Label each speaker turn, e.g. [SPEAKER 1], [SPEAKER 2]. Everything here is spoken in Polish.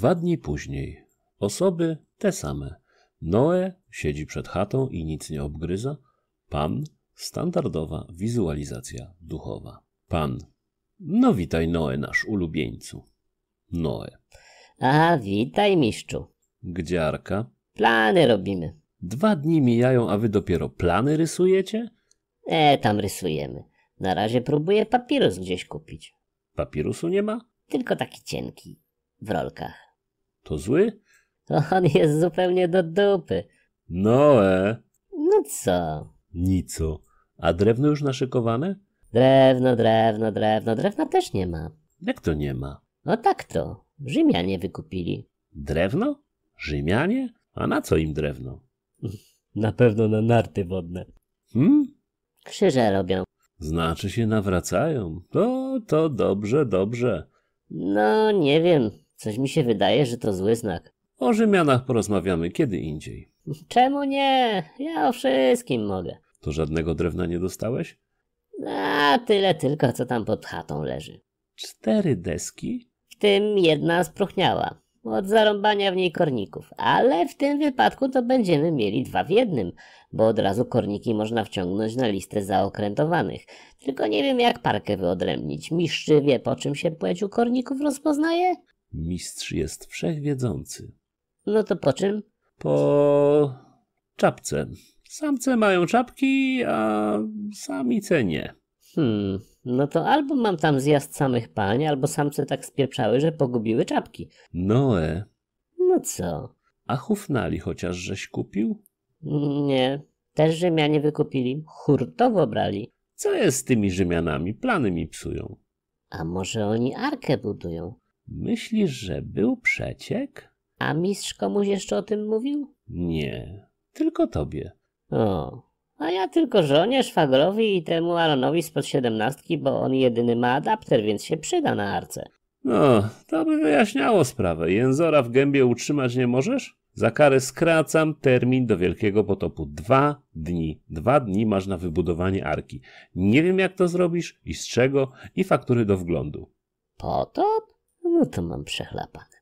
[SPEAKER 1] Dwa dni później. Osoby te same. Noe siedzi przed chatą i nic nie obgryza. Pan standardowa wizualizacja duchowa. Pan. No witaj Noe, nasz ulubieńcu. Noe.
[SPEAKER 2] A, witaj mistrzu. Gdziarka. Plany robimy. Dwa dni mijają, a wy dopiero plany rysujecie? E, tam rysujemy. Na razie próbuję papirus gdzieś kupić. Papirusu nie ma? Tylko taki cienki. W rolkach. To zły? On jest zupełnie do dupy.
[SPEAKER 1] Noe.
[SPEAKER 2] No co? Nico. A drewno już naszykowane? Drewno, drewno, drewno. Drewna też nie ma. Jak to nie ma? No tak to. Rzymianie wykupili. Drewno? Rzymianie? A na co im drewno? Na pewno na narty wodne. Hmm? Krzyże
[SPEAKER 1] robią. Znaczy się nawracają. To, no, to dobrze, dobrze. No, nie wiem. Coś mi się wydaje, że to zły znak. O Rzymianach porozmawiamy kiedy indziej.
[SPEAKER 2] Czemu nie? Ja o wszystkim mogę. To żadnego drewna nie dostałeś? A tyle tylko, co tam pod chatą leży. Cztery deski? W tym jedna spruchniała. Od zarąbania w niej korników. Ale w tym wypadku to będziemy mieli dwa w jednym, bo od razu korniki można wciągnąć na listę zaokrętowanych. Tylko nie wiem, jak parkę wyodrębnić. Miszczy wie, po czym się płeć u korników rozpoznaje? Mistrz jest wszechwiedzący. No to po czym? Po czapce. Samce mają czapki, a samice nie. Hmm, no to albo mam tam zjazd samych pań, albo samce tak spieprzały, że pogubiły czapki.
[SPEAKER 1] Noe.
[SPEAKER 2] No co? A hufnali chociaż żeś kupił? Nie, też Rzymianie wykupili. Hurtowo brali. Co jest z tymi Rzymianami? Plany mi psują. A może oni arkę budują? Myślisz, że był przeciek? A mistrz komuś jeszcze o tym mówił? Nie, tylko tobie. O, a ja tylko żonie, szwagrowi i temu Aronowi spod siedemnastki, bo on jedyny ma adapter, więc się przyda na arce.
[SPEAKER 1] No, to by wyjaśniało sprawę. Jęzora w gębie utrzymać nie możesz? Za karę skracam termin do Wielkiego Potopu. Dwa dni. Dwa dni masz na wybudowanie arki. Nie wiem jak to zrobisz i z czego i faktury do wglądu. Potop? No to mam przechlapane.